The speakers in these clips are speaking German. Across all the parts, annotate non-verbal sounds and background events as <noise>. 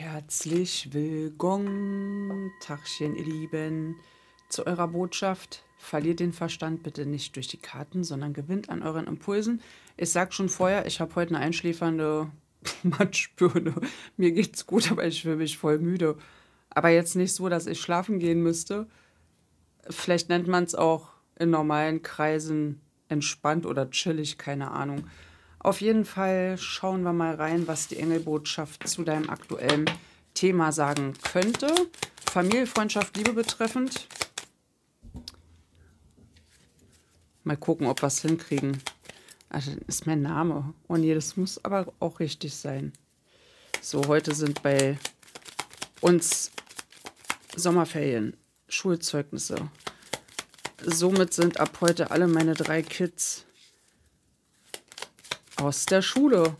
Herzlich willkommen, Tachchen, ihr Lieben, zu eurer Botschaft. Verliert den Verstand bitte nicht durch die Karten, sondern gewinnt an euren Impulsen. Ich sag schon vorher, ich habe heute eine einschläfernde <laughs> Matschbirne. Mir geht's gut, aber ich fühle mich voll müde. Aber jetzt nicht so, dass ich schlafen gehen müsste. Vielleicht nennt man es auch in normalen Kreisen entspannt oder chillig, keine Ahnung auf jeden Fall schauen wir mal rein, was die Engelbotschaft zu deinem aktuellen Thema sagen könnte. Familie, Freundschaft, Liebe betreffend. Mal gucken, ob wir es hinkriegen. Also das ist mein Name. Oh nee, das muss aber auch richtig sein. So, heute sind bei uns Sommerferien, Schulzeugnisse. Somit sind ab heute alle meine drei Kids aus der Schule.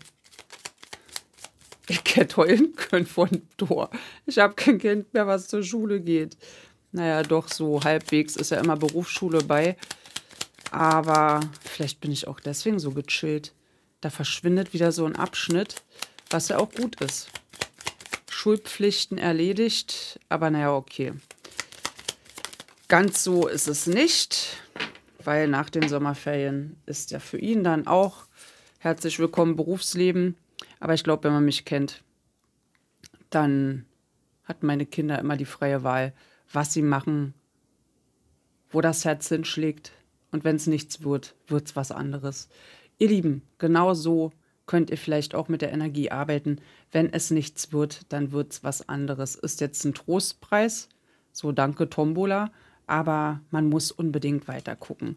Ich hätte heulen können von dem Tor. Ich habe kein Kind mehr, was zur Schule geht. Naja, doch, so halbwegs ist ja immer Berufsschule bei. Aber vielleicht bin ich auch deswegen so gechillt. Da verschwindet wieder so ein Abschnitt, was ja auch gut ist. Schulpflichten erledigt, aber naja, okay. Ganz so ist es nicht, weil nach den Sommerferien ist ja für ihn dann auch herzlich willkommen Berufsleben. Aber ich glaube, wenn man mich kennt, dann hatten meine Kinder immer die freie Wahl, was sie machen, wo das Herz hinschlägt. Und wenn es nichts wird, wird es was anderes. Ihr Lieben, genau so könnt ihr vielleicht auch mit der Energie arbeiten. Wenn es nichts wird, dann wird es was anderes. Ist jetzt ein Trostpreis, so danke Tombola, aber man muss unbedingt weiter gucken.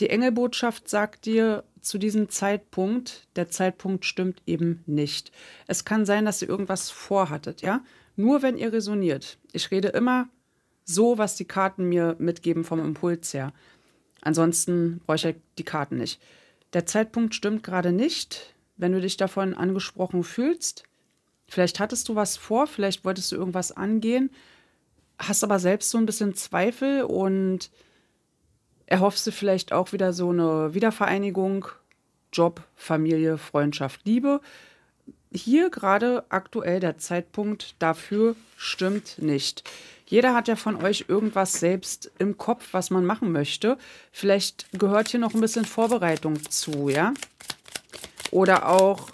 Die Engelbotschaft sagt dir, zu diesem Zeitpunkt, der Zeitpunkt stimmt eben nicht. Es kann sein, dass ihr irgendwas vorhattet, ja? Nur wenn ihr resoniert. Ich rede immer so, was die Karten mir mitgeben vom Impuls her. Ansonsten bräuchte ich halt die Karten nicht. Der Zeitpunkt stimmt gerade nicht. Wenn du dich davon angesprochen fühlst, vielleicht hattest du was vor, vielleicht wolltest du irgendwas angehen, hast aber selbst so ein bisschen Zweifel und erhoffst du vielleicht auch wieder so eine Wiedervereinigung, Job, Familie, Freundschaft, Liebe. Hier gerade aktuell der Zeitpunkt dafür stimmt nicht. Jeder hat ja von euch irgendwas selbst im Kopf, was man machen möchte. Vielleicht gehört hier noch ein bisschen Vorbereitung zu, ja? Oder auch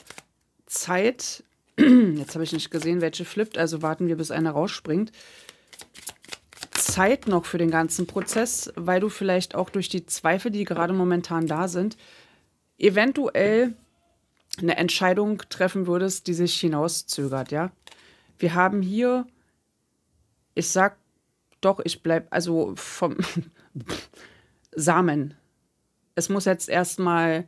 Zeit. <clears throat> Jetzt habe ich nicht gesehen, welche flippt, also warten wir, bis einer rausspringt. Zeit noch für den ganzen Prozess, weil du vielleicht auch durch die Zweifel, die gerade momentan da sind, eventuell eine Entscheidung treffen würdest, die sich hinauszögert, ja? Wir haben hier, ich sag doch, ich bleib, also vom <laughs> Samen. Es muss jetzt erstmal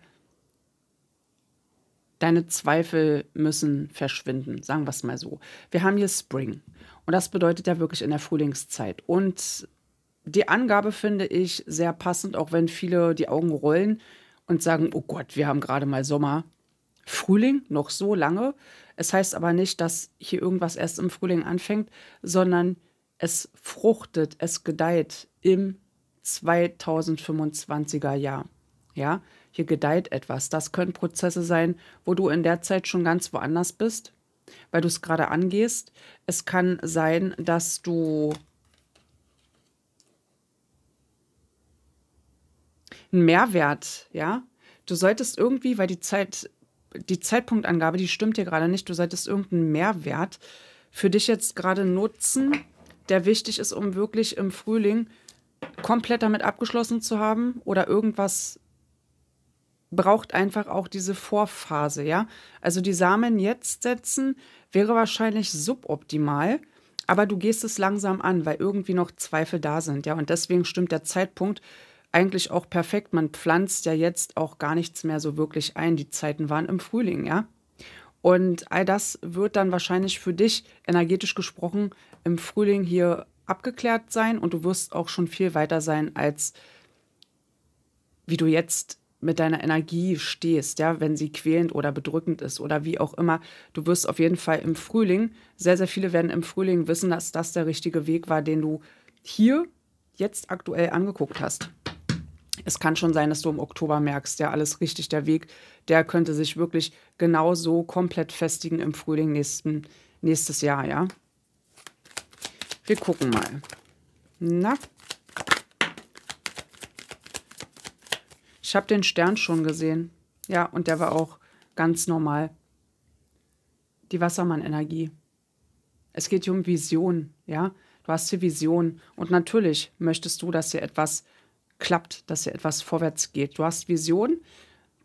deine Zweifel müssen verschwinden, sagen wir es mal so. Wir haben hier Spring. Und das bedeutet ja wirklich in der Frühlingszeit. Und die Angabe finde ich sehr passend, auch wenn viele die Augen rollen und sagen, oh Gott, wir haben gerade mal Sommer. Frühling noch so lange. Es heißt aber nicht, dass hier irgendwas erst im Frühling anfängt, sondern es fruchtet, es gedeiht im 2025er Jahr. Ja, hier gedeiht etwas. Das können Prozesse sein, wo du in der Zeit schon ganz woanders bist weil du es gerade angehst. Es kann sein, dass du einen Mehrwert, ja, du solltest irgendwie, weil die Zeit, die Zeitpunktangabe, die stimmt dir gerade nicht, du solltest irgendeinen Mehrwert für dich jetzt gerade nutzen, der wichtig ist, um wirklich im Frühling komplett damit abgeschlossen zu haben oder irgendwas braucht einfach auch diese Vorphase, ja. Also die Samen jetzt setzen wäre wahrscheinlich suboptimal, aber du gehst es langsam an, weil irgendwie noch Zweifel da sind, ja. Und deswegen stimmt der Zeitpunkt eigentlich auch perfekt. Man pflanzt ja jetzt auch gar nichts mehr so wirklich ein. Die Zeiten waren im Frühling, ja. Und all das wird dann wahrscheinlich für dich, energetisch gesprochen, im Frühling hier abgeklärt sein und du wirst auch schon viel weiter sein, als wie du jetzt mit deiner Energie stehst, ja, wenn sie quälend oder bedrückend ist oder wie auch immer. Du wirst auf jeden Fall im Frühling, sehr, sehr viele werden im Frühling wissen, dass das der richtige Weg war, den du hier jetzt aktuell angeguckt hast. Es kann schon sein, dass du im Oktober merkst, ja, alles richtig, der Weg, der könnte sich wirklich genauso komplett festigen im Frühling nächsten, nächstes Jahr, ja. Wir gucken mal. Na, Ich habe den Stern schon gesehen. Ja, und der war auch ganz normal. Die Wassermann-Energie. Es geht hier um Vision, ja. Du hast hier Vision. Und natürlich möchtest du, dass hier etwas klappt, dass hier etwas vorwärts geht. Du hast Vision.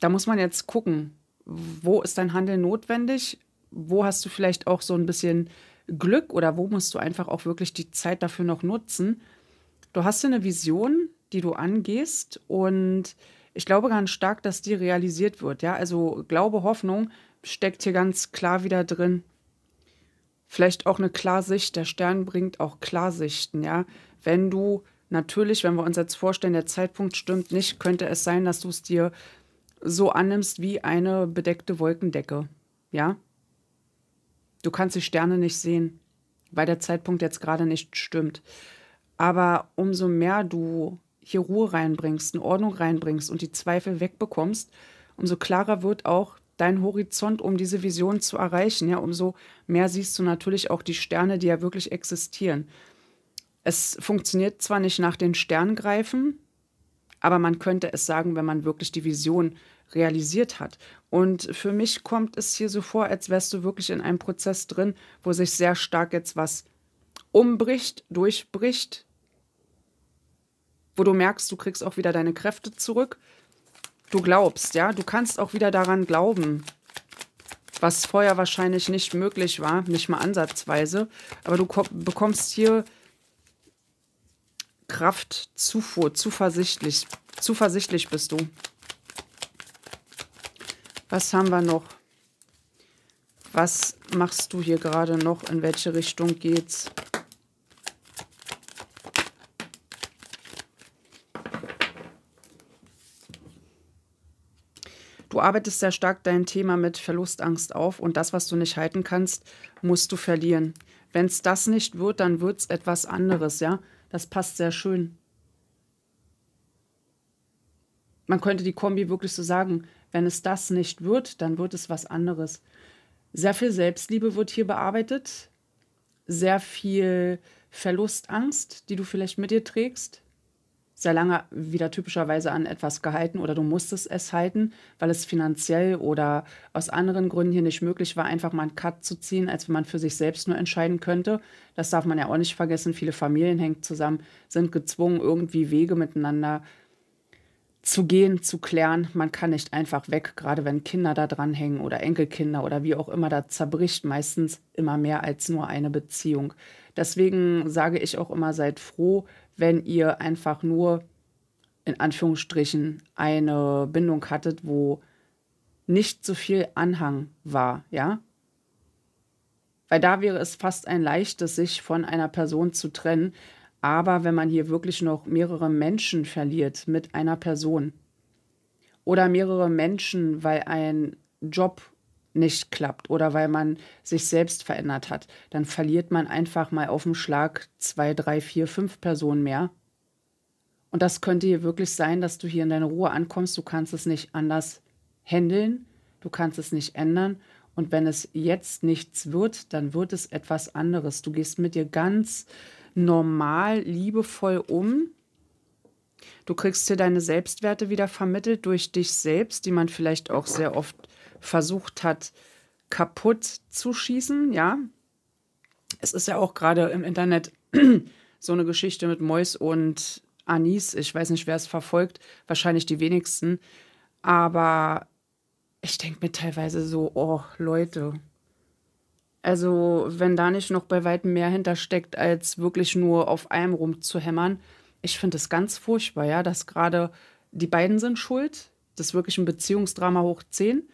Da muss man jetzt gucken, wo ist dein Handeln notwendig? Wo hast du vielleicht auch so ein bisschen Glück oder wo musst du einfach auch wirklich die Zeit dafür noch nutzen? Du hast hier eine Vision, die du angehst und ich glaube ganz stark, dass die realisiert wird. Ja, also Glaube, Hoffnung steckt hier ganz klar wieder drin. Vielleicht auch eine Klarsicht. Der Stern bringt auch Klarsichten. Ja, wenn du natürlich, wenn wir uns jetzt vorstellen, der Zeitpunkt stimmt nicht, könnte es sein, dass du es dir so annimmst wie eine bedeckte Wolkendecke. Ja, du kannst die Sterne nicht sehen, weil der Zeitpunkt jetzt gerade nicht stimmt. Aber umso mehr du hier Ruhe reinbringst, eine Ordnung reinbringst und die Zweifel wegbekommst, umso klarer wird auch dein Horizont, um diese Vision zu erreichen. Ja, umso mehr siehst du natürlich auch die Sterne, die ja wirklich existieren. Es funktioniert zwar nicht nach den Sternen greifen, aber man könnte es sagen, wenn man wirklich die Vision realisiert hat. Und für mich kommt es hier so vor, als wärst du wirklich in einem Prozess drin, wo sich sehr stark jetzt was umbricht, durchbricht, wo du merkst, du kriegst auch wieder deine Kräfte zurück. Du glaubst, ja, du kannst auch wieder daran glauben, was vorher wahrscheinlich nicht möglich war, nicht mal ansatzweise. Aber du bekommst hier Kraft, Zufuhr, zuversichtlich. Zuversichtlich bist du. Was haben wir noch? Was machst du hier gerade noch? In welche Richtung geht's? arbeitest sehr stark dein Thema mit Verlustangst auf und das, was du nicht halten kannst, musst du verlieren. Wenn es das nicht wird, dann wird es etwas anderes, ja. Das passt sehr schön. Man könnte die Kombi wirklich so sagen, wenn es das nicht wird, dann wird es was anderes. Sehr viel Selbstliebe wird hier bearbeitet, sehr viel Verlustangst, die du vielleicht mit dir trägst, sehr lange wieder typischerweise an etwas gehalten oder du musstest es halten, weil es finanziell oder aus anderen Gründen hier nicht möglich war, einfach mal einen Cut zu ziehen, als wenn man für sich selbst nur entscheiden könnte. Das darf man ja auch nicht vergessen. Viele Familien hängen zusammen, sind gezwungen, irgendwie Wege miteinander zu zu gehen, zu klären. Man kann nicht einfach weg, gerade wenn Kinder da dranhängen oder Enkelkinder oder wie auch immer, da zerbricht meistens immer mehr als nur eine Beziehung. Deswegen sage ich auch immer, seid froh, wenn ihr einfach nur in Anführungsstrichen eine Bindung hattet, wo nicht so viel Anhang war, ja? Weil da wäre es fast ein leichtes, sich von einer Person zu trennen, aber wenn man hier wirklich noch mehrere Menschen verliert mit einer Person oder mehrere Menschen, weil ein Job nicht klappt oder weil man sich selbst verändert hat, dann verliert man einfach mal auf dem Schlag zwei, drei, vier, fünf Personen mehr. Und das könnte hier wirklich sein, dass du hier in deine Ruhe ankommst. Du kannst es nicht anders handeln, du kannst es nicht ändern. Und wenn es jetzt nichts wird, dann wird es etwas anderes. Du gehst mit dir ganz normal, liebevoll um. Du kriegst dir deine Selbstwerte wieder vermittelt durch dich selbst, die man vielleicht auch sehr oft versucht hat, kaputt zu schießen, ja. Es ist ja auch gerade im Internet <clears throat> so eine Geschichte mit Mois und Anis. Ich weiß nicht, wer es verfolgt, wahrscheinlich die wenigsten. Aber ich denke mir teilweise so, oh Leute, also, wenn da nicht noch bei weitem mehr hintersteckt, als wirklich nur auf einem rumzuhämmern. Ich finde es ganz furchtbar, ja, dass gerade die beiden sind schuld. Das ist wirklich ein Beziehungsdrama hoch 10.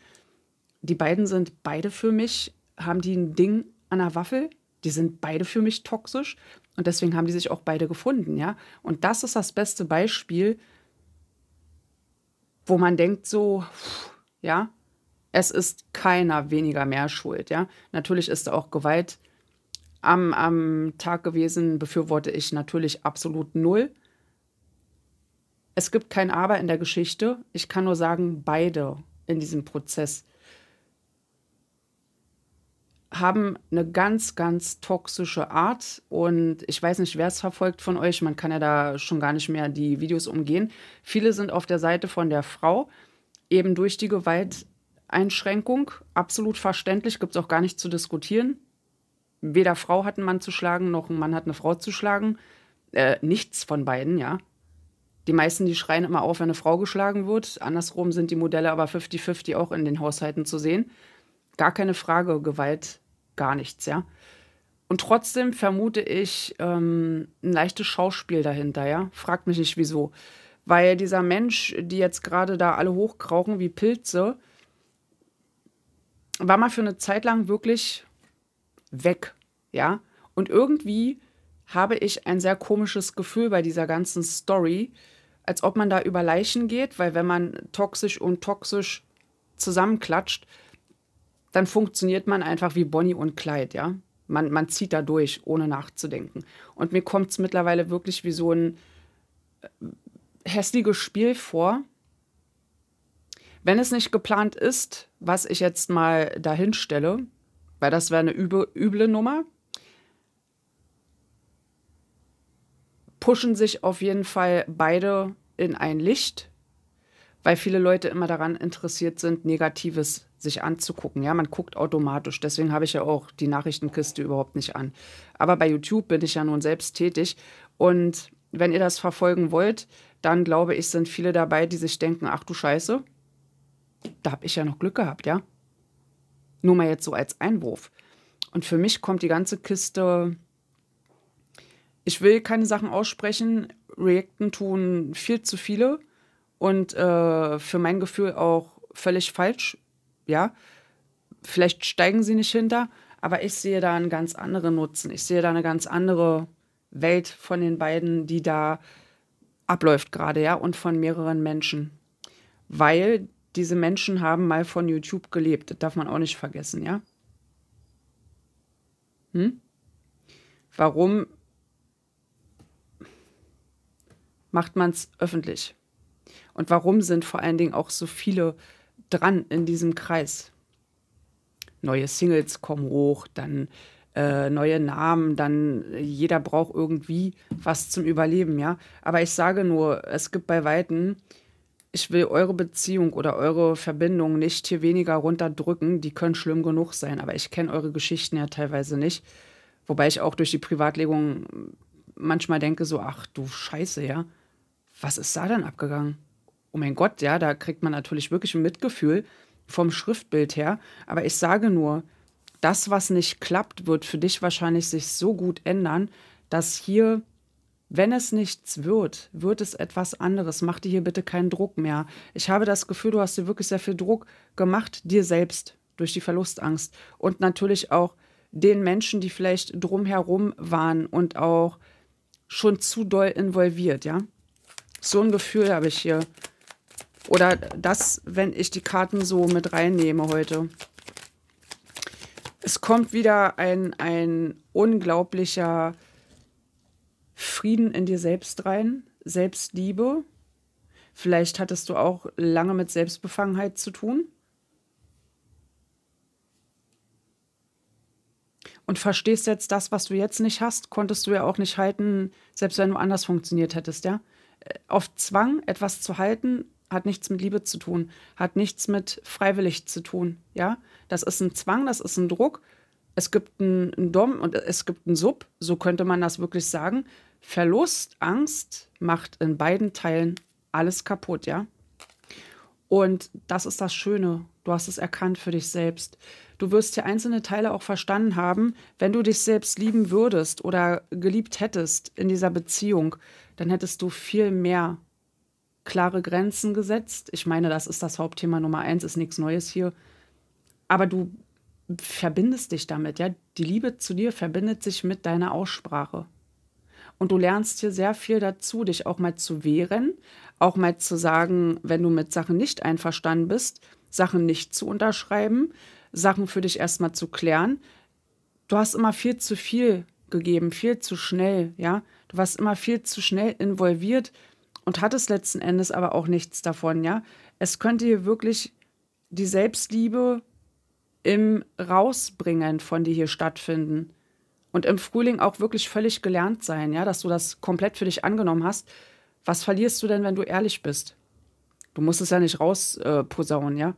Die beiden sind beide für mich, haben die ein Ding an der Waffel. Die sind beide für mich toxisch. Und deswegen haben die sich auch beide gefunden, ja. Und das ist das beste Beispiel, wo man denkt so, ja, es ist keiner weniger mehr schuld, ja. Natürlich ist da auch Gewalt am, am Tag gewesen, befürworte ich natürlich absolut null. Es gibt kein Aber in der Geschichte. Ich kann nur sagen, beide in diesem Prozess haben eine ganz, ganz toxische Art. Und ich weiß nicht, wer es verfolgt von euch. Man kann ja da schon gar nicht mehr die Videos umgehen. Viele sind auf der Seite von der Frau eben durch die Gewalt Einschränkung, absolut verständlich, gibt es auch gar nicht zu diskutieren. Weder Frau hat einen Mann zu schlagen, noch ein Mann hat eine Frau zu schlagen. Äh, nichts von beiden, ja. Die meisten, die schreien immer auf, wenn eine Frau geschlagen wird. Andersrum sind die Modelle aber 50-50 auch in den Haushalten zu sehen. Gar keine Frage, Gewalt, gar nichts, ja. Und trotzdem vermute ich ähm, ein leichtes Schauspiel dahinter, ja. Fragt mich nicht wieso. Weil dieser Mensch, die jetzt gerade da alle hochkrauchen wie Pilze, war mal für eine Zeit lang wirklich weg, ja. Und irgendwie habe ich ein sehr komisches Gefühl bei dieser ganzen Story, als ob man da über Leichen geht, weil wenn man toxisch und toxisch zusammenklatscht, dann funktioniert man einfach wie Bonnie und Clyde, ja. Man, man zieht da durch, ohne nachzudenken. Und mir kommt es mittlerweile wirklich wie so ein äh, hässliches Spiel vor, wenn es nicht geplant ist, was ich jetzt mal dahin stelle, weil das wäre eine übe, üble Nummer, pushen sich auf jeden Fall beide in ein Licht, weil viele Leute immer daran interessiert sind, Negatives sich anzugucken. Ja, man guckt automatisch. Deswegen habe ich ja auch die Nachrichtenkiste überhaupt nicht an. Aber bei YouTube bin ich ja nun selbst tätig. Und wenn ihr das verfolgen wollt, dann glaube ich, sind viele dabei, die sich denken, ach du Scheiße, da habe ich ja noch Glück gehabt, ja. Nur mal jetzt so als Einwurf. Und für mich kommt die ganze Kiste. Ich will keine Sachen aussprechen. Reacten tun viel zu viele und äh, für mein Gefühl auch völlig falsch. Ja, vielleicht steigen sie nicht hinter, aber ich sehe da einen ganz anderen Nutzen. Ich sehe da eine ganz andere Welt von den beiden, die da abläuft gerade, ja, und von mehreren Menschen. Weil diese Menschen haben mal von YouTube gelebt. Das darf man auch nicht vergessen, ja? Hm? Warum macht man es öffentlich? Und warum sind vor allen Dingen auch so viele dran in diesem Kreis? Neue Singles kommen hoch, dann äh, neue Namen, dann jeder braucht irgendwie was zum Überleben, ja. Aber ich sage nur, es gibt bei Weitem ich will eure Beziehung oder eure Verbindung nicht hier weniger runterdrücken. Die können schlimm genug sein, aber ich kenne eure Geschichten ja teilweise nicht. Wobei ich auch durch die Privatlegung manchmal denke so, ach du Scheiße, ja. Was ist da denn abgegangen? Oh mein Gott, ja, da kriegt man natürlich wirklich ein Mitgefühl vom Schriftbild her. Aber ich sage nur, das, was nicht klappt, wird für dich wahrscheinlich sich so gut ändern, dass hier wenn es nichts wird, wird es etwas anderes. Mach dir hier bitte keinen Druck mehr. Ich habe das Gefühl, du hast dir wirklich sehr viel Druck gemacht, dir selbst durch die Verlustangst und natürlich auch den Menschen, die vielleicht drumherum waren und auch schon zu doll involviert, ja. So ein Gefühl habe ich hier. Oder das, wenn ich die Karten so mit reinnehme heute. Es kommt wieder ein, ein unglaublicher Frieden in dir selbst rein, Selbstliebe. Vielleicht hattest du auch lange mit Selbstbefangenheit zu tun. und verstehst jetzt das, was du jetzt nicht hast, konntest du ja auch nicht halten, selbst wenn du anders funktioniert hättest, ja. Äh, auf Zwang etwas zu halten, hat nichts mit Liebe zu tun, hat nichts mit freiwillig zu tun, ja. Das ist ein Zwang, das ist ein Druck. Es gibt einen Dom und es gibt einen Sub, so könnte man das wirklich sagen. Verlust, Angst macht in beiden Teilen alles kaputt, ja. Und das ist das Schöne. Du hast es erkannt für dich selbst. Du wirst hier einzelne Teile auch verstanden haben. Wenn du dich selbst lieben würdest oder geliebt hättest in dieser Beziehung, dann hättest du viel mehr klare Grenzen gesetzt. Ich meine, das ist das Hauptthema Nummer eins, ist nichts Neues hier. Aber du verbindest dich damit, ja. Die Liebe zu dir verbindet sich mit deiner Aussprache. Und du lernst hier sehr viel dazu, dich auch mal zu wehren, auch mal zu sagen, wenn du mit Sachen nicht einverstanden bist, Sachen nicht zu unterschreiben, Sachen für dich erstmal zu klären. Du hast immer viel zu viel gegeben, viel zu schnell, ja. Du warst immer viel zu schnell involviert und hattest letzten Endes aber auch nichts davon, ja. Es könnte hier wirklich die Selbstliebe im Rausbringen von dir hier stattfinden und im Frühling auch wirklich völlig gelernt sein, ja, dass du das komplett für dich angenommen hast. Was verlierst du denn, wenn du ehrlich bist? Du musst es ja nicht rausposaunen, äh, ja.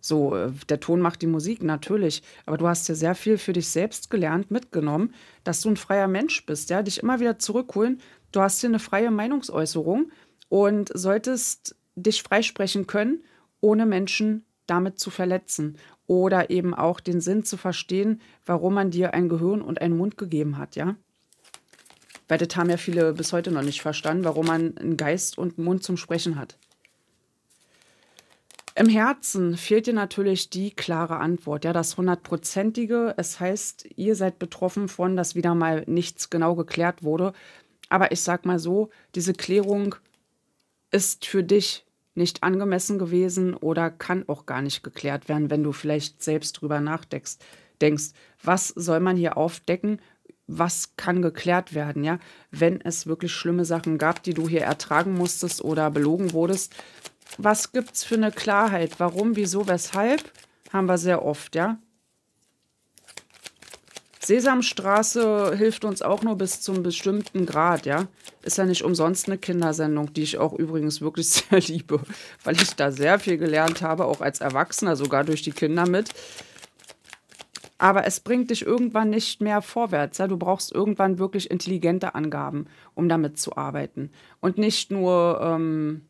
So, äh, der Ton macht die Musik, natürlich. Aber du hast ja sehr viel für dich selbst gelernt, mitgenommen, dass du ein freier Mensch bist, ja. Dich immer wieder zurückholen. Du hast hier eine freie Meinungsäußerung und solltest dich freisprechen können, ohne Menschen damit zu verletzen oder eben auch den Sinn zu verstehen, warum man dir ein Gehirn und einen Mund gegeben hat, ja? Weil das haben ja viele bis heute noch nicht verstanden, warum man einen Geist und einen Mund zum Sprechen hat. Im Herzen fehlt dir natürlich die klare Antwort, ja, das hundertprozentige. Es heißt, ihr seid betroffen von, dass wieder mal nichts genau geklärt wurde. Aber ich sag mal so, diese Klärung ist für dich nicht angemessen gewesen oder kann auch gar nicht geklärt werden, wenn du vielleicht selbst drüber nachdenkst. Denkst, was soll man hier aufdecken? Was kann geklärt werden, ja? Wenn es wirklich schlimme Sachen gab, die du hier ertragen musstest oder belogen wurdest, was gibt's für eine Klarheit? Warum, wieso, weshalb? Haben wir sehr oft, ja? Sesamstraße hilft uns auch nur bis zum bestimmten Grad, ja. Ist ja nicht umsonst eine Kindersendung, die ich auch übrigens wirklich <laughs> sehr liebe, weil ich da sehr viel gelernt habe, auch als Erwachsener, sogar durch die Kinder mit. Aber es bringt dich irgendwann nicht mehr vorwärts. Ja? Du brauchst irgendwann wirklich intelligente Angaben, um damit zu arbeiten. Und nicht nur ähm,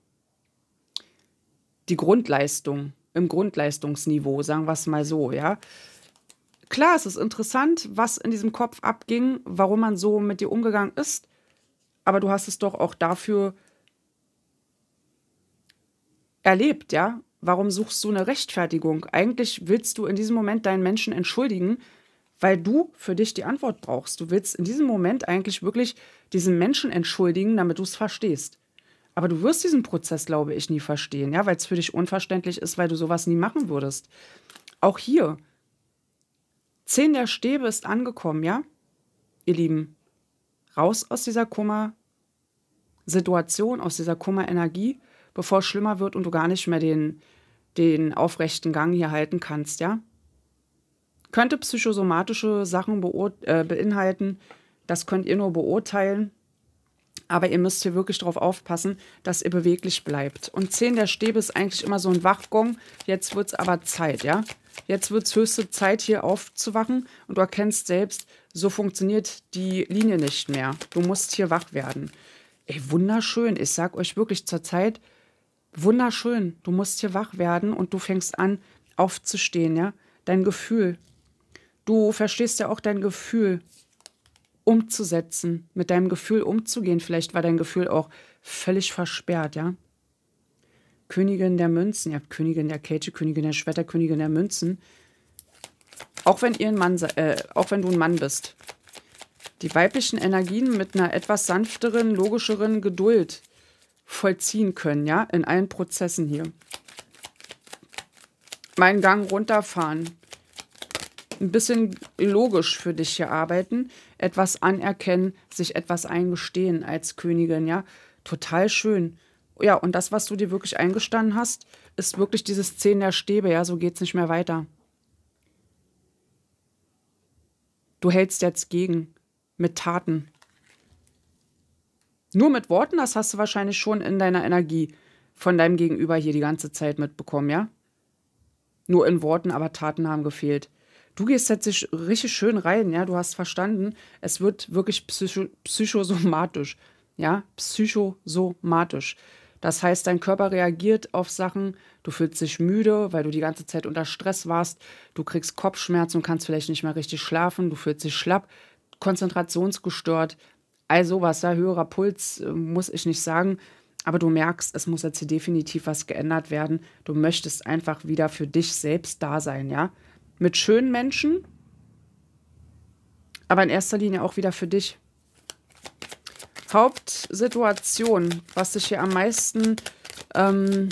die Grundleistung im Grundleistungsniveau, sagen wir es mal so, ja klar, es ist interessant, was in diesem Kopf abging, warum man so mit dir umgegangen ist, aber du hast es doch auch dafür erlebt, ja? Warum suchst du eine Rechtfertigung? Eigentlich willst du in diesem Moment deinen Menschen entschuldigen, weil du für dich die Antwort brauchst. Du willst in diesem Moment eigentlich wirklich diesen Menschen entschuldigen, damit du es verstehst. Aber du wirst diesen Prozess, glaube ich, nie verstehen, ja, weil es für dich unverständlich ist, weil du sowas nie machen würdest. Auch hier, Zehn der Stäbe ist angekommen, ja? Ihr Lieben, raus aus dieser Kummer-Situation, aus dieser Kummer-Energie, bevor es schlimmer wird und du gar nicht mehr den, den aufrechten Gang hier halten kannst, ja? Könnte psychosomatische Sachen äh, beinhalten, das könnt ihr nur beurteilen. Aber ihr müsst hier wirklich darauf aufpassen, dass ihr beweglich bleibt. Und 10 der Stäbe ist eigentlich immer so ein Wachgong. Jetzt wird es aber Zeit, ja? Jetzt wird es höchste Zeit, hier aufzuwachen und du erkennst selbst, so funktioniert die Linie nicht mehr. Du musst hier wach werden. Ey, wunderschön. Ich sag euch wirklich zurzeit, wunderschön. Du musst hier wach werden und du fängst an, aufzustehen, ja? Dein Gefühl. Du verstehst ja auch dein Gefühl umzusetzen, mit deinem Gefühl umzugehen. Vielleicht war dein Gefühl auch völlig versperrt, ja? Königin der Münzen. Ihr habt Königin der Kälte, Königin der Schwerter, Königin der Münzen. Auch wenn ihr ein Mann, äh, auch wenn du ein Mann bist. Die weiblichen Energien mit einer etwas sanfteren, logischeren Geduld vollziehen können, ja, in allen Prozessen hier. Meinen Gang runterfahren. Ein bisschen logisch für dich hier arbeiten, etwas anerkennen, sich etwas eingestehen als Königin, ja. Total schön ja, und das, was du dir wirklich eingestanden hast, ist wirklich diese Szene der Stäbe, ja, so geht's nicht mehr weiter. Du hältst jetzt gegen mit Taten. Nur mit Worten, das hast du wahrscheinlich schon in deiner Energie von deinem Gegenüber hier die ganze Zeit mitbekommen, ja? Nur in Worten, aber Taten haben gefehlt. Du gehst jetzt richtig schön rein, ja? Du hast verstanden, es wird wirklich psycho psychosomatisch, ja? Psychosomatisch. Das heißt, dein Körper reagiert auf Sachen, du fühlst dich müde, weil du die ganze Zeit unter Stress warst, du kriegst Kopfschmerzen und kannst vielleicht nicht mehr richtig schlafen, du fühlst dich schlapp, konzentrationsgestört, all sowas, ja, höherer Puls, äh, muss ich nicht sagen. Aber du merkst, es muss jetzt hier definitiv was geändert werden. Du möchtest einfach wieder für dich selbst da sein, ja? Mit schönen Menschen, aber in erster Linie auch wieder für dich. Hauptsituation, was dich hier am meisten ähm,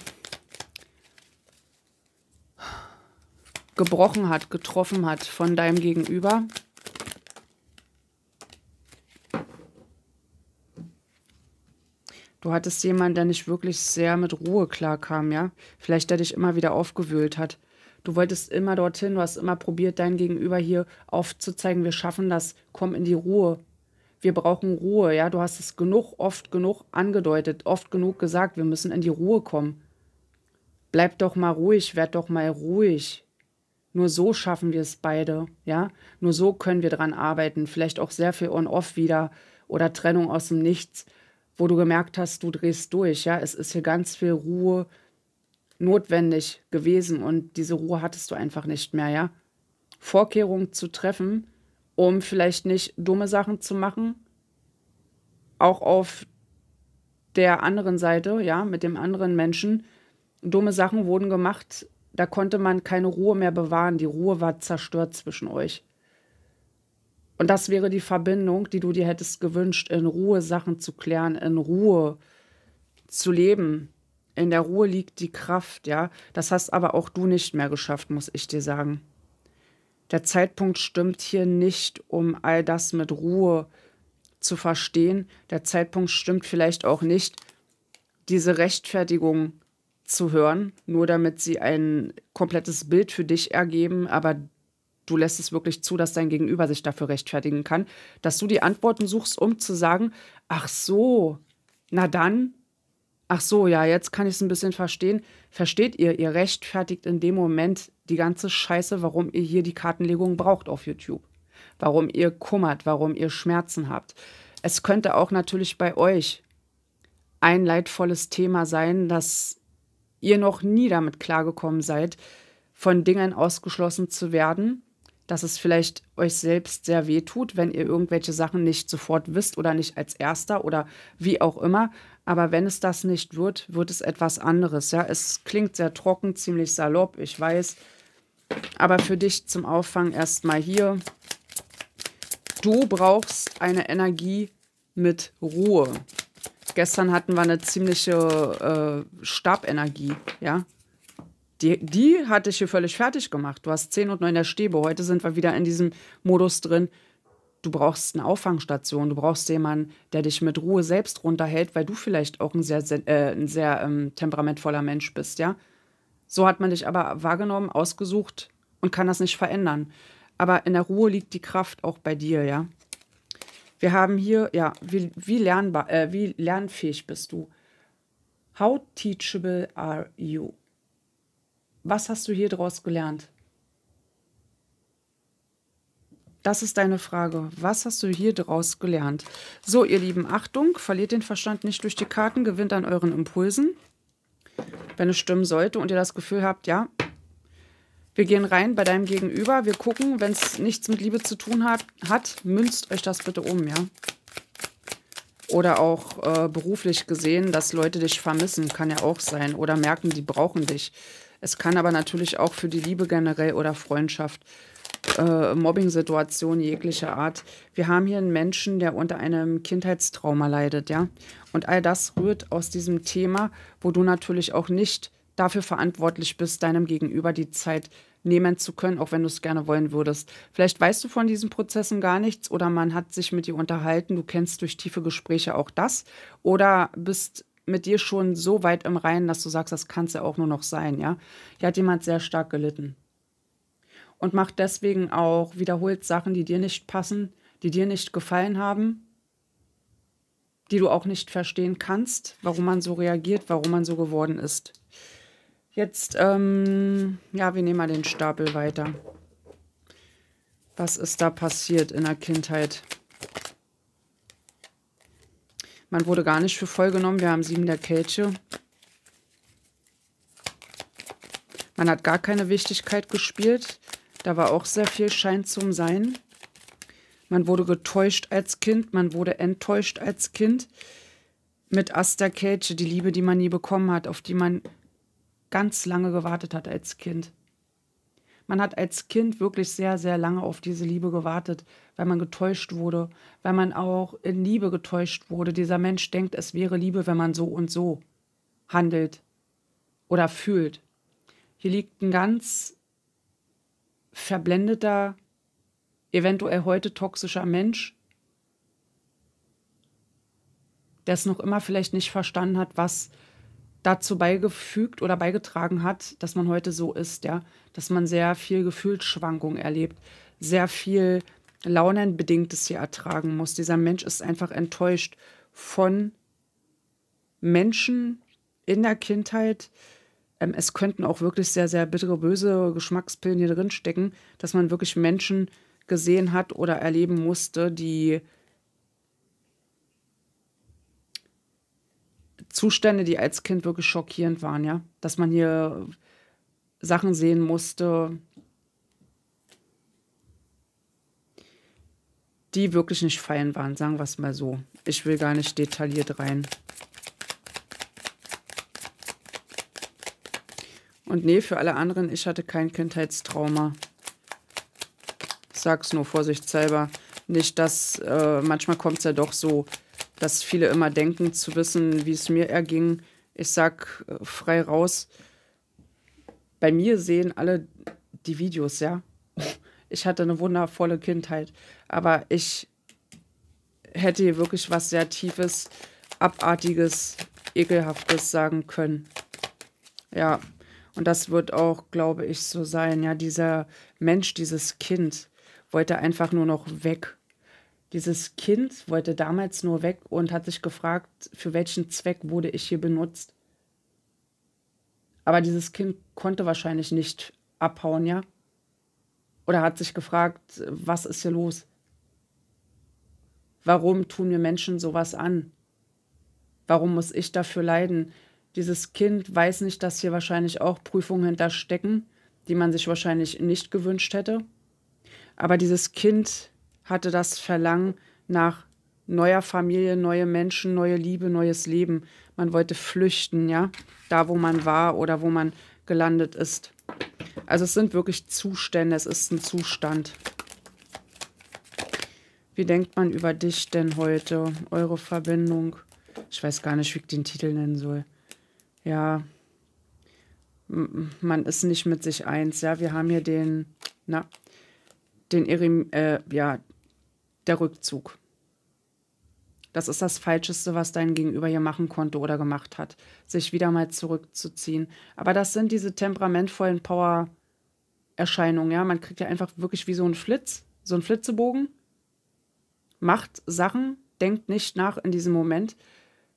gebrochen hat, getroffen hat von deinem Gegenüber. Du hattest jemanden, der nicht wirklich sehr mit Ruhe klarkam, ja? Vielleicht der dich immer wieder aufgewühlt hat. Du wolltest immer dorthin, du hast immer probiert, dein Gegenüber hier aufzuzeigen, wir schaffen das, komm in die Ruhe, wir brauchen Ruhe. Ja, du hast es genug, oft genug angedeutet, oft genug gesagt, wir müssen in die Ruhe kommen. Bleib doch mal ruhig, werd doch mal ruhig. Nur so schaffen wir es beide, ja? Nur so können wir dran arbeiten. Vielleicht auch sehr viel on-off wieder oder Trennung aus dem Nichts, wo du gemerkt hast, du drehst durch, ja? Es ist hier ganz viel Ruhe notwendig gewesen und diese Ruhe hattest du einfach nicht mehr, ja? Vorkehrungen zu treffen, um vielleicht nicht dumme Sachen zu machen. Auch auf der anderen Seite, ja, mit dem anderen Menschen. Dumme Sachen wurden gemacht, da konnte man keine Ruhe mehr bewahren. Die Ruhe war zerstört zwischen euch. Und das wäre die Verbindung, die du dir hättest gewünscht, in Ruhe Sachen zu klären, in Ruhe zu leben. In der Ruhe liegt die Kraft, ja. Das hast aber auch du nicht mehr geschafft, muss ich dir sagen der Zeitpunkt stimmt hier nicht, um all das mit Ruhe zu verstehen. Der Zeitpunkt stimmt vielleicht auch nicht, diese Rechtfertigung zu hören, nur damit sie ein komplettes Bild für dich ergeben, aber du lässt es wirklich zu, dass dein Gegenüber sich dafür rechtfertigen kann, dass du die Antworten suchst, um zu sagen, ach so, na dann ach so, ja, jetzt kann ich es ein bisschen verstehen. Versteht ihr, ihr rechtfertigt in dem Moment die ganze Scheiße, warum ihr hier die Kartenlegung braucht auf YouTube. Warum ihr kummert, warum ihr Schmerzen habt. Es könnte auch natürlich bei euch ein leidvolles Thema sein, dass ihr noch nie damit klargekommen seid, von Dingen ausgeschlossen zu werden, dass es vielleicht euch selbst sehr weh tut, wenn ihr irgendwelche Sachen nicht sofort wisst oder nicht als erster oder wie auch immer, aber wenn es das nicht wird, wird es etwas anderes. Ja, es klingt sehr trocken, ziemlich salopp, ich weiß. Aber für dich zum Auffang erstmal hier. Du brauchst eine Energie mit Ruhe. Gestern hatten wir eine ziemliche äh, Stabenergie, ja. Die, die hatte ich hier völlig fertig gemacht. Du hast 10 und 9 der Stäbe. Heute sind wir wieder in diesem Modus drin du brauchst eine Auffangstation, du brauchst jemanden, der dich mit Ruhe selbst runterhält, weil du vielleicht auch ein sehr, äh, ein sehr ähm, temperamentvoller Mensch bist, ja. So hat man dich aber wahrgenommen, ausgesucht und kann das nicht verändern. Aber in der Ruhe liegt die Kraft auch bei dir, ja. Wir haben hier, ja, wie, wie, lernbar, äh, wie lernfähig bist du? How teachable are you? Was hast du hier draus gelernt? Das ist deine Frage. Was hast du hier draus gelernt? So, ihr Lieben, Achtung, verliert den Verstand nicht durch die Karten, gewinnt an euren Impulsen. Wenn es stimmen sollte und ihr das Gefühl habt, ja, wir gehen rein bei deinem Gegenüber, wir gucken, wenn es nichts mit Liebe zu tun hat, hat, münzt euch das bitte um, ja. Oder auch äh, beruflich gesehen, dass Leute dich vermissen, kann ja auch sein. Oder merken, die brauchen dich. Es kann aber natürlich auch für die Liebe generell oder Freundschaft äh, äh, Mobbing-Situationen jeglicher Art. Wir haben hier einen Menschen, der unter einem Kindheitstrauma leidet, ja. Und all das rührt aus diesem Thema, wo du natürlich auch nicht dafür verantwortlich bist, deinem Gegenüber die Zeit nehmen zu können, auch wenn du es gerne wollen würdest. Vielleicht weißt du von diesen Prozessen gar nichts oder man hat sich mit dir unterhalten, du kennst durch tiefe Gespräche auch das oder bist mit dir schon so weit im Reinen, dass du sagst, das kann es ja auch nur noch sein, ja. Hier hat jemand sehr stark gelitten und mach deswegen auch wiederholt Sachen, die dir nicht passen, die dir nicht gefallen haben, die du auch nicht verstehen kannst, warum man so reagiert, warum man so geworden ist. Jetzt, ähm, ja, wir nehmen mal den Stapel weiter. Was ist da passiert in der Kindheit? Man wurde gar nicht für voll genommen. Wir haben sieben der Kelche. Man hat gar keine Wichtigkeit gespielt. Da war auch sehr viel Schein zum Sein. Man wurde getäuscht als Kind, man wurde enttäuscht als Kind. Mit Aster Kelche, die Liebe, die man nie bekommen hat, auf die man ganz lange gewartet hat als Kind. Man hat als Kind wirklich sehr, sehr lange auf diese Liebe gewartet, weil man getäuscht wurde, weil man auch in Liebe getäuscht wurde. Dieser Mensch denkt, es wäre Liebe, wenn man so und so handelt oder fühlt. Hier liegt ein ganz verblendeter, eventuell heute toxischer Mensch, der es noch immer vielleicht nicht verstanden hat, was dazu beigefügt oder beigetragen hat, dass man heute so ist, ja, dass man sehr viel Gefühlsschwankung erlebt, sehr viel Launenbedingtes hier ertragen muss. Dieser Mensch ist einfach enttäuscht von Menschen in der Kindheit, ähm, es könnten auch wirklich sehr, sehr bittere, böse Geschmackspillen hier drin stecken, dass man wirklich Menschen gesehen hat oder erleben musste, die Zustände, die als Kind wirklich schockierend waren, ja. Dass man hier Sachen sehen musste, die wirklich nicht fein waren, sagen wir es mal so. Ich will gar nicht detailliert rein. Und nee, für alle anderen, ich hatte kein Kindheitstrauma. Sag's nur vorsichtshalber. Nicht, dass äh, manchmal kommt es ja doch so, dass viele immer denken zu wissen, wie es mir erging. Ich sag äh, frei raus. Bei mir sehen alle die Videos, ja. Ich hatte eine wundervolle Kindheit, aber ich hätte hier wirklich was sehr Tiefes, Abartiges, Ekelhaftes sagen können. Ja, und das wird auch, glaube ich, so sein. Ja, dieser Mensch, dieses Kind wollte einfach nur noch weg. Dieses Kind wollte damals nur weg und hat sich gefragt, für welchen Zweck wurde ich hier benutzt. Aber dieses Kind konnte wahrscheinlich nicht abhauen, ja? Oder hat sich gefragt, was ist hier los? Warum tun mir Menschen sowas an? Warum muss ich dafür leiden? Dieses Kind weiß nicht, dass hier wahrscheinlich auch Prüfungen hinterstecken, die man sich wahrscheinlich nicht gewünscht hätte. Aber dieses Kind hatte das Verlangen nach neuer Familie, neue Menschen, neue Liebe, neues Leben. Man wollte flüchten, ja, da wo man war oder wo man gelandet ist. Also es sind wirklich Zustände, es ist ein Zustand. Wie denkt man über dich denn heute? Eure Verbindung. Ich weiß gar nicht, wie ich den Titel nennen soll ja, man ist nicht mit sich eins. Ja, wir haben hier den, na, den Erim, äh, ja, der Rückzug. Das ist das Falscheste, was dein Gegenüber hier machen konnte oder gemacht hat, sich wieder mal zurückzuziehen. Aber das sind diese temperamentvollen Power-Erscheinungen, ja. Man kriegt ja einfach wirklich wie so einen Flitz, so einen Flitzebogen, macht Sachen, denkt nicht nach in diesem Moment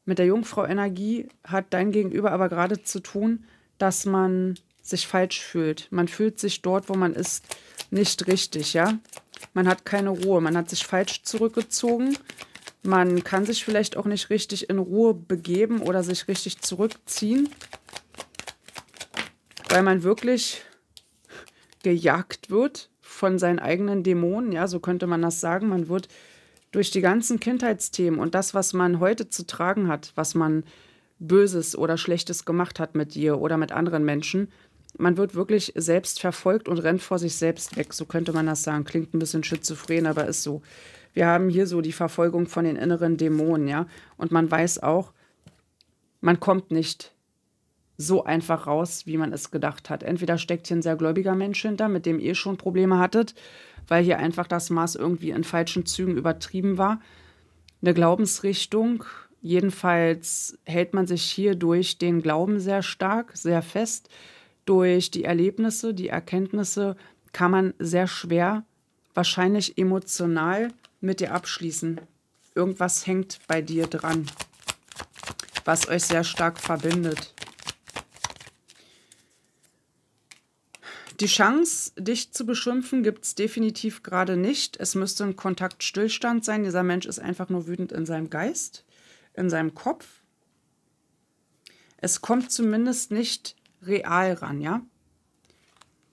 mit der Jungfrauenergie hat dein Gegenüber aber gerade zu tun, dass man sich falsch fühlt. Man fühlt sich dort, wo man ist, nicht richtig, ja. Man hat keine Ruhe, man hat sich falsch zurückgezogen. Man kann sich vielleicht auch nicht richtig in Ruhe begeben oder sich richtig zurückziehen, weil man wirklich gejagt wird von seinen eigenen Dämonen, ja, so könnte man das sagen. Man wird durch die ganzen Kindheitsthemen und das, was man heute zu tragen hat, was man Böses oder Schlechtes gemacht hat mit dir oder mit anderen Menschen, man wird wirklich selbst verfolgt und rennt vor sich selbst weg. So könnte man das sagen. Klingt ein bisschen schizophren, aber ist so. Wir haben hier so die Verfolgung von den inneren Dämonen, ja. Und man weiß auch, man kommt nicht so einfach raus, wie man es gedacht hat. Entweder steckt hier ein sehr gläubiger Mensch hinter, mit dem ihr schon Probleme hattet, weil hier einfach das Maß irgendwie in falschen Zügen übertrieben war. Eine Glaubensrichtung, jedenfalls hält man sich hier durch den Glauben sehr stark, sehr fest. Durch die Erlebnisse, die Erkenntnisse kann man sehr schwer, wahrscheinlich emotional mit dir abschließen. Irgendwas hängt bei dir dran, was euch sehr stark verbindet. Die Chance, dich zu beschimpfen, gibt es definitiv gerade nicht. Es müsste ein Kontaktstillstand sein. Dieser Mensch ist einfach nur wütend in seinem Geist, in seinem Kopf. Es kommt zumindest nicht real ran, ja?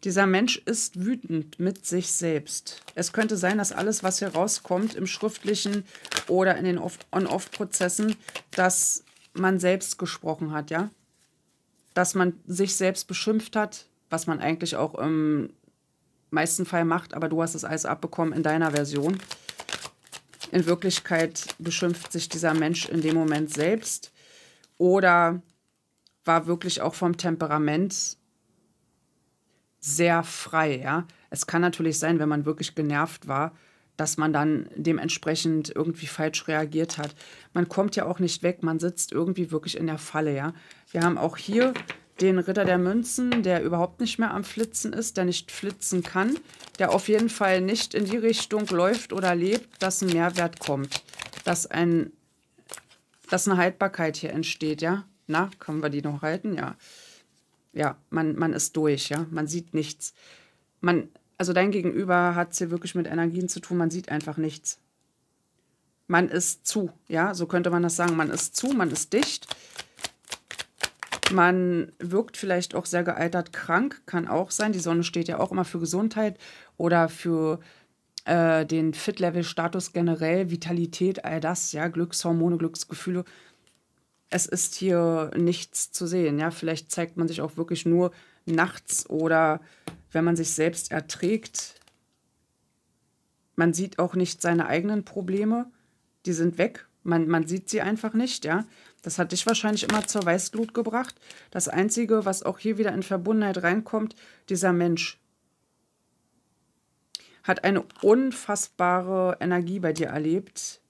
Dieser Mensch ist wütend mit sich selbst. Es könnte sein, dass alles, was hier rauskommt, im schriftlichen oder in den On-Off-Prozessen, dass man selbst gesprochen hat, ja? Dass man sich selbst beschimpft hat, was man eigentlich auch im meisten Fall macht, aber du hast es alles abbekommen in deiner Version. In Wirklichkeit beschimpft sich dieser Mensch in dem Moment selbst oder war wirklich auch vom Temperament sehr frei, ja. Es kann natürlich sein, wenn man wirklich genervt war, dass man dann dementsprechend irgendwie falsch reagiert hat. Man kommt ja auch nicht weg, man sitzt irgendwie wirklich in der Falle, ja. Wir haben auch hier den Ritter der Münzen, der überhaupt nicht mehr am Flitzen ist, der nicht flitzen kann, der auf jeden Fall nicht in die Richtung läuft oder lebt, dass ein Mehrwert kommt, dass, ein, dass eine Haltbarkeit hier entsteht, ja? Na, können wir die noch halten? Ja. Ja, man, man ist durch, ja? Man sieht nichts. Man, also dein Gegenüber hat es hier wirklich mit Energien zu tun, man sieht einfach nichts. Man ist zu, ja? So könnte man das sagen. Man ist zu, man ist dicht man wirkt vielleicht auch sehr gealtert krank, kann auch sein. Die Sonne steht ja auch immer für Gesundheit oder für äh, den Fit-Level-Status generell, Vitalität, all das, ja, Glückshormone, Glücksgefühle. Es ist hier nichts zu sehen, ja. Vielleicht zeigt man sich auch wirklich nur nachts oder wenn man sich selbst erträgt. Man sieht auch nicht seine eigenen Probleme, die sind weg. Man, man sieht sie einfach nicht, ja. Das hat dich wahrscheinlich immer zur Weißglut gebracht. Das Einzige, was auch hier wieder in Verbundenheit reinkommt, dieser Mensch hat eine unfassbare Energie bei dir erlebt.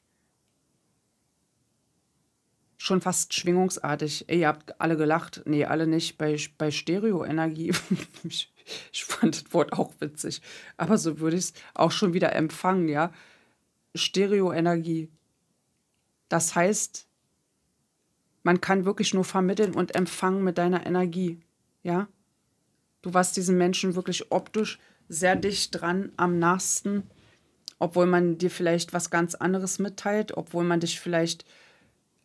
Schon fast schwingungsartig. ihr habt alle gelacht. Nee, alle nicht. Bei, bei stereo <laughs> ich, ich fand das Wort auch witzig. Aber so würde ich es auch schon wieder empfangen, ja. stereo Das heißt, man kann wirklich nur vermitteln und empfangen mit deiner Energie. Ja? Du warst diesen Menschen wirklich optisch sehr dicht dran, am nahesten, obwohl man dir vielleicht was ganz anderes mitteilt, obwohl man dich vielleicht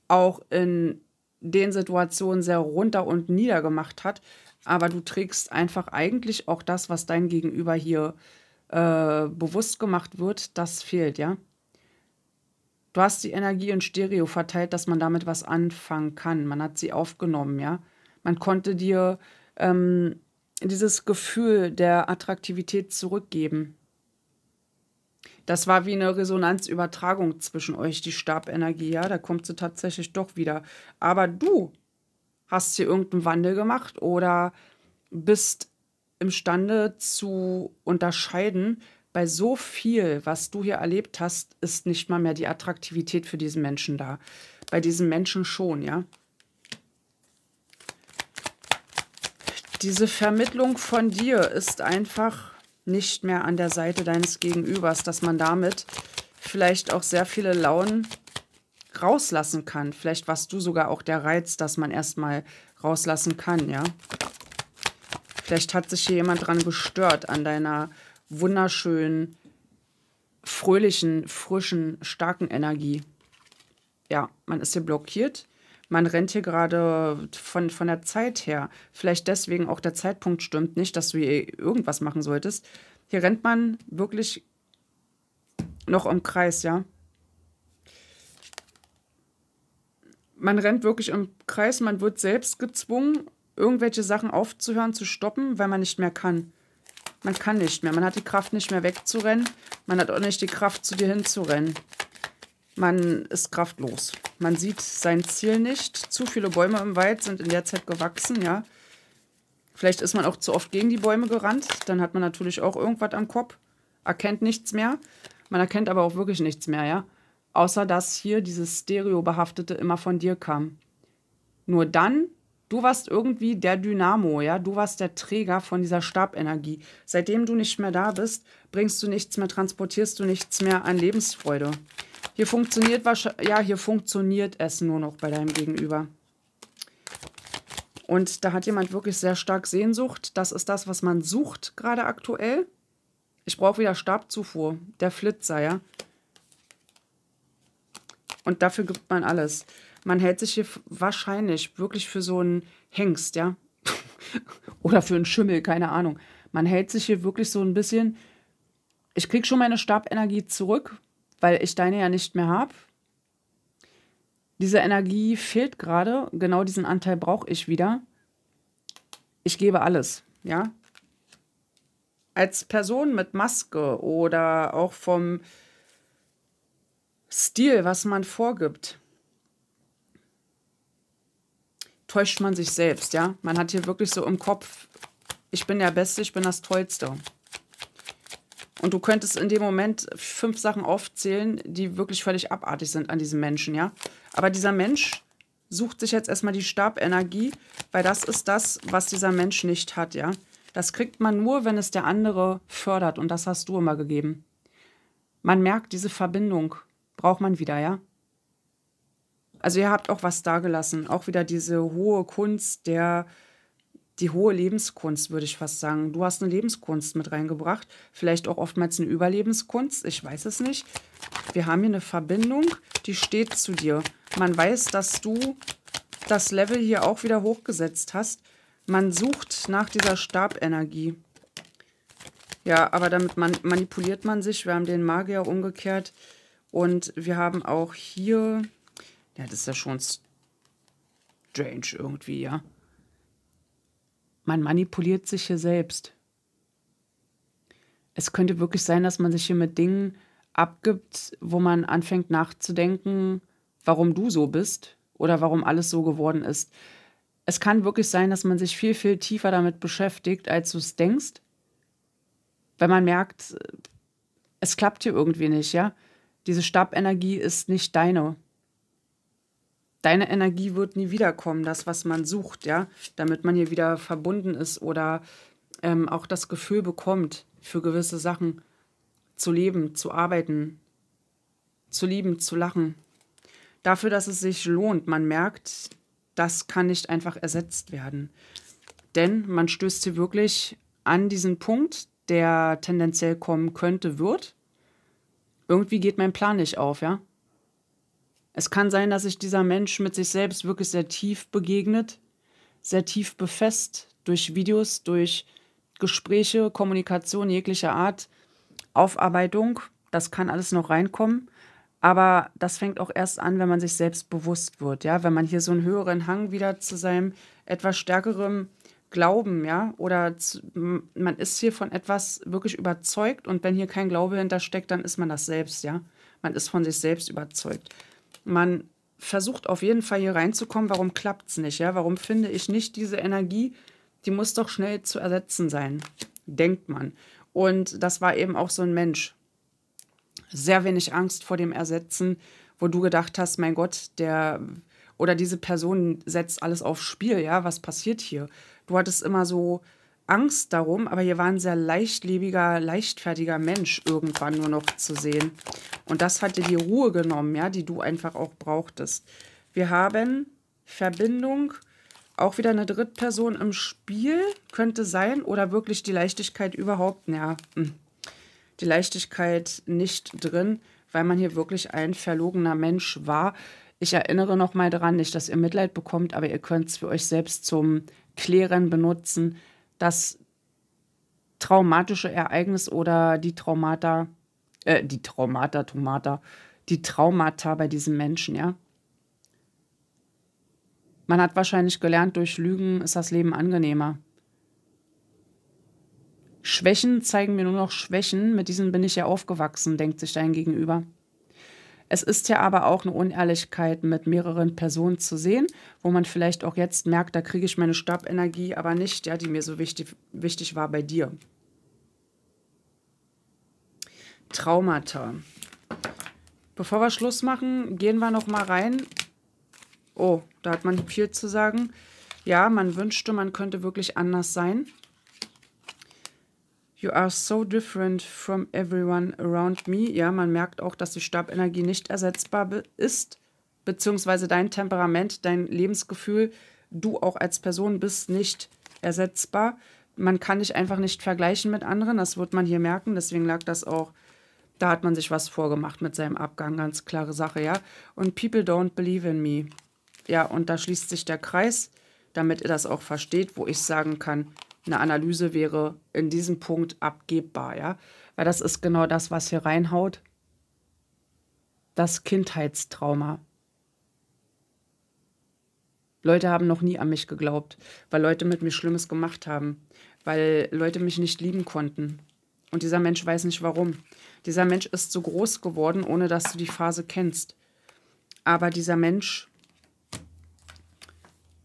auch in den Situationen sehr runter und nieder gemacht hat. Aber du trägst einfach eigentlich auch das, was dein Gegenüber hier äh, bewusst gemacht wird, das fehlt, ja. Du hast die Energie in Stereo verteilt, dass man damit was anfangen kann. Man hat sie aufgenommen, ja. Man konnte dir ähm, dieses Gefühl der Attraktivität zurückgeben. Das war wie eine Resonanzübertragung zwischen euch, die Stabenergie, ja, da kommt sie tatsächlich doch wieder. Aber du hast hier irgendeinen Wandel gemacht oder bist imstande zu unterscheiden, bei so viel, was du hier erlebt hast, ist nicht mal mehr die Attraktivität für diesen Menschen da. Bei diesem Menschen schon, ja. Diese Vermittlung von dir ist einfach nicht mehr an der Seite deines Gegenübers, dass man damit vielleicht auch sehr viele Launen rauslassen kann. Vielleicht warst du sogar auch der Reiz, dass man erstmal rauslassen kann, ja. Vielleicht hat sich hier jemand dran gestört an deiner wunderschönen, fröhlichen, frischen, starken Energie. Ja, man ist hier blockiert. Man rennt hier gerade von, von der Zeit her. Vielleicht deswegen auch der Zeitpunkt stimmt nicht, dass du hier irgendwas machen solltest. Hier rennt man wirklich noch im Kreis, ja. Man rennt wirklich im Kreis, man wird selbst gezwungen, irgendwelche Sachen aufzuhören, zu stoppen, weil man nicht mehr kann. Man kann nicht mehr. Man hat die Kraft nicht mehr wegzurennen. Man hat auch nicht die Kraft, zu dir hinzurennen. Man ist kraftlos. Man sieht sein Ziel nicht. Zu viele Bäume im Wald sind in der Zeit gewachsen, ja. Vielleicht ist man auch zu oft gegen die Bäume gerannt. Dann hat man natürlich auch irgendwas am Kopf. Erkennt nichts mehr. Man erkennt aber auch wirklich nichts mehr, ja. Außer dass hier dieses Stereobehaftete immer von dir kam. Nur dann Du warst irgendwie der Dynamo, ja, du warst der Träger von dieser Stabenergie. Seitdem du nicht mehr da bist, bringst du nichts mehr, transportierst du nichts mehr an Lebensfreude. Hier funktioniert wahrscheinlich, ja, hier funktioniert es nur noch bei deinem Gegenüber. Und da hat jemand wirklich sehr stark Sehnsucht. Das ist das, was man sucht gerade aktuell. Ich brauche wieder Stabzufuhr, der Flitzer, ja. Und dafür gibt man alles man hält sich hier wahrscheinlich wirklich für so einen Hengst, ja. <laughs> Oder für einen Schimmel, keine Ahnung. Man hält sich hier wirklich so ein bisschen. Ich krieg schon meine Stabenergie zurück, weil ich deine ja nicht mehr habe. Diese Energie fehlt gerade. Genau diesen Anteil brauche ich wieder. Ich gebe alles, ja. Als Person mit Maske oder auch vom Stil, was man vorgibt, täuscht man sich selbst, ja. Man hat hier wirklich so im Kopf, ich bin der Beste, ich bin das Tollste. Und du könntest in dem Moment fünf Sachen aufzählen, die wirklich völlig abartig sind an diesem Menschen, ja. Aber dieser Mensch sucht sich jetzt erstmal die Stabenergie, weil das ist das, was dieser Mensch nicht hat, ja. Das kriegt man nur, wenn es der andere fördert und das hast du immer gegeben. Man merkt, diese Verbindung braucht man wieder, ja. Also ihr habt auch was dagelassen. Auch wieder diese hohe Kunst der die hohe Lebenskunst, würde ich fast sagen. Du hast eine Lebenskunst mit reingebracht. Vielleicht auch oftmals eine Überlebenskunst. Ich weiß es nicht. Wir haben hier eine Verbindung, die steht zu dir. Man weiß, dass du das Level hier auch wieder hochgesetzt hast. Man sucht nach dieser Stabenergie. Ja, aber damit man manipuliert man sich. Wir haben den Magier umgekehrt. Und wir haben auch hier ja, das ist ja schon strange irgendwie, ja. Man manipuliert sich hier selbst. Es könnte wirklich sein, dass man sich hier mit Dingen abgibt, wo man anfängt nachzudenken, warum du so bist oder warum alles so geworden ist. Es kann wirklich sein, dass man sich viel, viel tiefer damit beschäftigt, als du es denkst, weil man merkt, es klappt hier irgendwie nicht, ja. Diese Stabenergie ist nicht deine deine Energie wird nie wiederkommen, das, was man sucht, ja, damit man hier wieder verbunden ist oder ähm, auch das Gefühl bekommt, für gewisse Sachen zu leben, zu arbeiten, zu lieben, zu lachen. Dafür, dass es sich lohnt. Man merkt, das kann nicht einfach ersetzt werden. Denn man stößt hier wirklich an diesen Punkt, der tendenziell kommen könnte, wird. Irgendwie geht mein Plan nicht auf, ja? Es kann sein, dass sich dieser Mensch mit sich selbst wirklich sehr tief begegnet, sehr tief befest durch Videos, durch Gespräche, Kommunikation jeglicher Art, Aufarbeitung. Das kann alles noch reinkommen. Aber das fängt auch erst an, wenn man sich selbst bewusst wird, ja, wenn man hier so einen höheren Hang wieder zu seinem etwas stärkeren Glauben, ja, oder zu, man ist hier von etwas wirklich überzeugt und wenn hier kein Glaube hintersteckt, dann ist man das selbst, ja. Man ist von sich selbst überzeugt man versucht auf jeden Fall hier reinzukommen, warum klappt es nicht? Ja? Warum finde ich nicht diese Energie? Die muss doch schnell zu ersetzen sein, denkt man. Und das war eben auch so ein Mensch. Sehr wenig Angst vor dem Ersetzen, wo du gedacht hast, mein Gott, der oder diese Person setzt alles aufs Spiel, ja, was passiert hier? Du hattest immer so Angst darum, aber hier war ein sehr leichtlebiger, leichtfertiger Mensch irgendwann nur noch zu sehen. Und das hat dir die Ruhe genommen, ja, die du einfach auch brauchtest. Wir haben Verbindung, auch wieder eine Drittperson im Spiel, könnte sein, oder wirklich die Leichtigkeit überhaupt, ja, hm, die Leichtigkeit nicht drin, weil man hier wirklich ein verlogener Mensch war. Ich erinnere nochmal daran, nicht, dass ihr Mitleid bekommt, aber ihr könnt es für euch selbst zum Klären benutzen, das traumatische Ereignis oder die Traumata, äh, die Traumata, Tomata, die Traumata bei diesem Menschen, ja. Man hat wahrscheinlich gelernt, durch Lügen ist das Leben angenehmer. Schwächen zeigen mir nur noch Schwächen, mit diesen bin ich ja aufgewachsen, denkt sich dein Gegenüber. Es ist ja aber auch eine Unehrlichkeit, mit mehreren Personen zu sehen, wo man vielleicht auch jetzt merkt, da kriege ich meine Stabenergie, aber nicht, ja, die mir so wichtig, wichtig war bei dir. Traumata. Bevor wir Schluss machen, gehen wir noch mal rein. Oh, da hat man viel zu sagen. Ja, man wünschte, man könnte wirklich anders sein. You are so different from everyone around me. Ja, man merkt auch, dass die Stabenergie nicht ersetzbar be ist, beziehungsweise dein Temperament, dein Lebensgefühl, du auch als Person bist nicht ersetzbar. Man kann dich einfach nicht vergleichen mit anderen, das wird man hier merken, deswegen lag das auch da hat man sich was vorgemacht mit seinem Abgang, ganz klare Sache, ja. Und People Don't Believe in Me. Ja, und da schließt sich der Kreis, damit ihr das auch versteht, wo ich sagen kann, eine Analyse wäre in diesem Punkt abgebbar, ja. Weil das ist genau das, was hier reinhaut. Das Kindheitstrauma. Leute haben noch nie an mich geglaubt, weil Leute mit mir Schlimmes gemacht haben, weil Leute mich nicht lieben konnten. Und dieser Mensch weiß nicht warum. Dieser Mensch ist so groß geworden, ohne dass du die Phase kennst. Aber dieser Mensch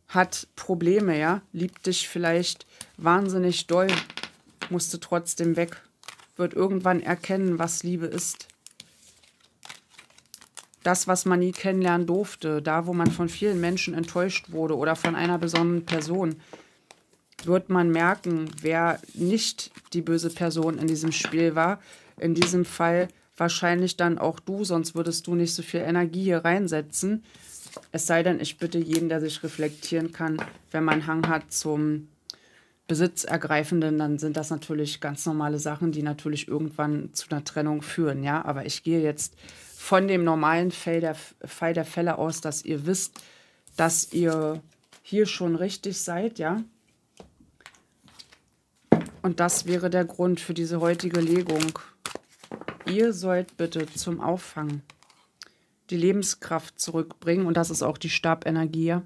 hat Probleme, ja, liebt dich vielleicht wahnsinnig doll, musste trotzdem weg, wird irgendwann erkennen, was Liebe ist. Das, was man nie kennenlernen durfte, da, wo man von vielen Menschen enttäuscht wurde oder von einer besonderen Person, wird man merken, wer nicht die böse Person in diesem Spiel war. In diesem Fall wahrscheinlich dann auch du, sonst würdest du nicht so viel Energie hier reinsetzen. Es sei denn, ich bitte jeden, der sich reflektieren kann, wenn man Hang hat zum Besitzergreifenden, dann sind das natürlich ganz normale Sachen, die natürlich irgendwann zu einer Trennung führen, ja. Aber ich gehe jetzt von dem normalen Fall der, Fall der Fälle aus, dass ihr wisst, dass ihr hier schon richtig seid, ja. Und das wäre der Grund für diese heutige Legung. Ihr sollt bitte zum Auffangen die Lebenskraft zurückbringen. Und das ist auch die Stabenergie,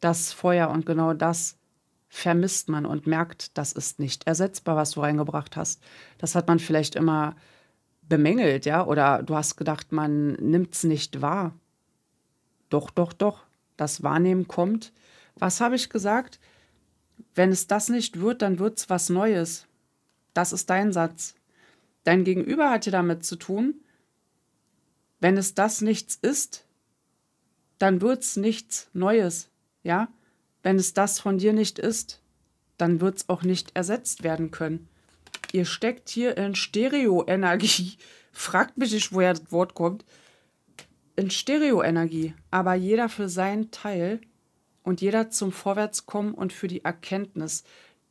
das Feuer. Und genau das vermisst man und merkt, das ist nicht ersetzbar, was du reingebracht hast. Das hat man vielleicht immer bemängelt, ja, oder du hast gedacht, man nimmt es nicht wahr. Doch, doch, doch, das Wahrnehmen kommt. Was habe ich gesagt? Wenn es das nicht wird, dann wird es was Neues. Das ist dein Satz. Dein Gegenüber hat dir damit zu tun, wenn es das nichts ist, dann wird es nichts Neues, ja? Wenn es das von dir nicht ist, dann wird es auch nicht ersetzt werden können. Ihr steckt hier in Stereoenergie. <laughs> Fragt mich nicht, woher das Wort kommt. In Stereoenergie, aber jeder für seinen Teil und jeder zum Vorwärtskommen und für die Erkenntnis,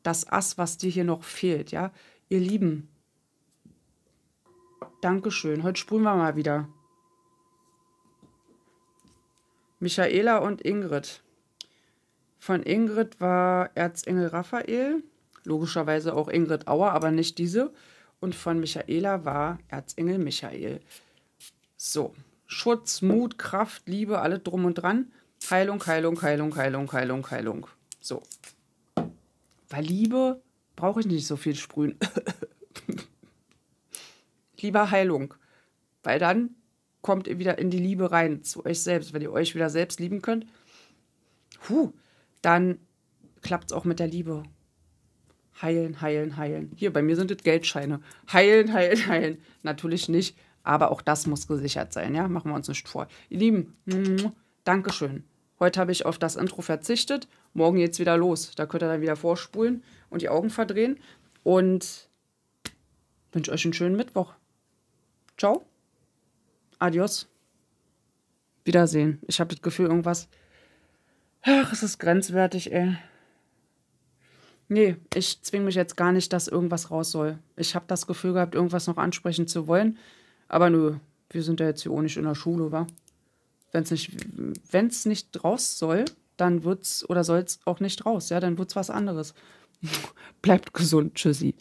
das Ass, was dir hier noch fehlt, ja? Ihr Lieben, Dankeschön. Heute sprühen wir mal wieder. Michaela und Ingrid. Von Ingrid war Erzengel Raphael, logischerweise auch Ingrid Auer, aber nicht diese. Und von Michaela war Erzengel Michael. So, Schutz, Mut, Kraft, Liebe, alles drum und dran. Heilung, Heilung, Heilung, Heilung, Heilung, Heilung. So. Weil Liebe brauche ich nicht so viel sprühen. <laughs> Lieber Heilung. Weil dann kommt ihr wieder in die Liebe rein zu euch selbst. Wenn ihr euch wieder selbst lieben könnt. Huh dann klappt es auch mit der Liebe. Heilen, heilen, heilen. Hier, bei mir sind es Geldscheine. Heilen, heilen, heilen. Natürlich nicht, aber auch das muss gesichert sein, ja? Machen wir uns nicht vor. Ihr Lieben, mm, Dankeschön. Heute habe ich auf das Intro verzichtet. Morgen geht es wieder los. Da könnt ihr dann wieder vorspulen und die Augen verdrehen. Und wünsche euch einen schönen Mittwoch. Ciao. Adios. Wiedersehen. Ich habe das Gefühl, irgendwas Ach, es ist grenzwertig, ey. Nee, ich zwinge mich jetzt gar nicht, dass irgendwas raus soll. Ich habe das Gefühl gehabt, irgendwas noch ansprechen zu wollen. Aber nö, wir sind ja jetzt hier auch nicht in der Schule, wa? Wenn es nicht, wenn's nicht raus soll, dann wird's oder soll's auch nicht raus, ja? Dann wird's was anderes. <laughs> Bleibt gesund, tschüssi.